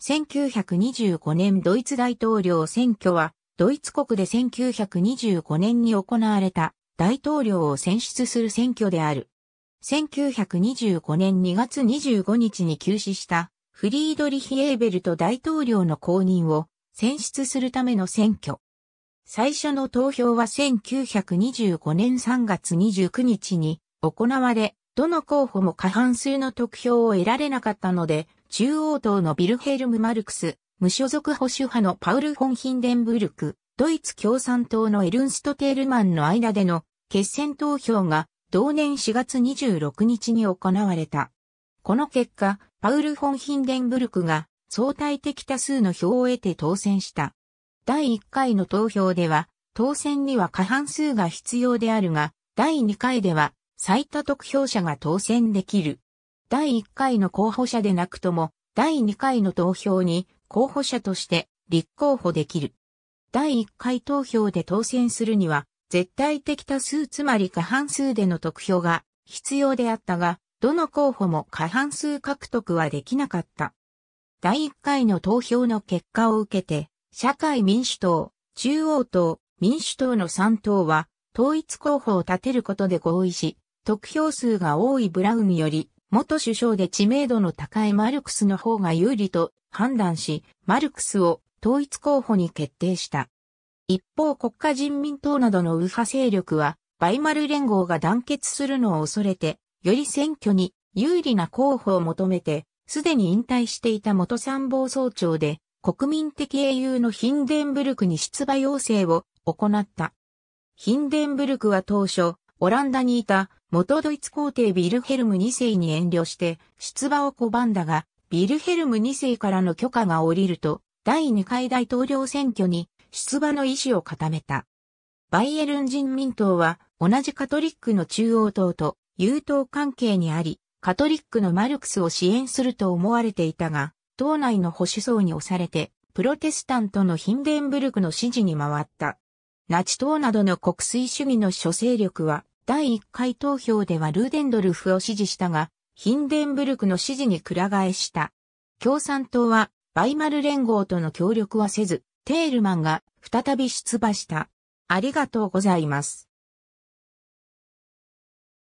1925年ドイツ大統領選挙は、ドイツ国で1925年に行われた大統領を選出する選挙である。1925年2月25日に休止したフリードリヒ・エーベルト大統領の公認を選出するための選挙。最初の投票は1925年3月29日に行われ、どの候補も過半数の得票を得られなかったので、中央党のビルヘルム・マルクス、無所属保守派のパウル・フォン・ヒンデンブルク、ドイツ共産党のエルンスト・テールマンの間での決選投票が同年4月26日に行われた。この結果、パウル・フォン・ヒンデンブルクが相対的多数の票を得て当選した。第1回の投票では、当選には過半数が必要であるが、第2回では最多得票者が当選できる。第1回の候補者でなくとも、第2回の投票に候補者として立候補できる。第1回投票で当選するには、絶対的多数つまり過半数での得票が必要であったが、どの候補も過半数獲得はできなかった。第1回の投票の結果を受けて、社会民主党、中央党、民主党の3党は、統一候補を立てることで合意し、得票数が多いブラウンより元首相で知名度の高いマルクスの方が有利と判断し、マルクスを統一候補に決定した。一方国家人民党などの右派勢力は、バイマル連合が団結するのを恐れて、より選挙に有利な候補を求めて、すでに引退していた元参謀総長で、国民的英雄のヒンデンブルクに出馬要請を行った。ヒンデンブルクは当初、オランダにいた元ドイツ皇帝ビルヘルム2世に遠慮して出馬を拒んだが、ビルヘルム2世からの許可が下りると、第2回大統領選挙に出馬の意思を固めた。バイエルン人民党は同じカトリックの中央党と友党関係にあり、カトリックのマルクスを支援すると思われていたが、党内の保守層に押されて、プロテスタントのヒンデンブルクの支持に回った。ナチ党などの国粋主義の諸勢力は、第1回投票ではルーデンドルフを支持したが、ヒンデンブルクの支持にくら替えした。共産党は、バイマル連合との協力はせず、テールマンが再び出馬した。ありがとうございます。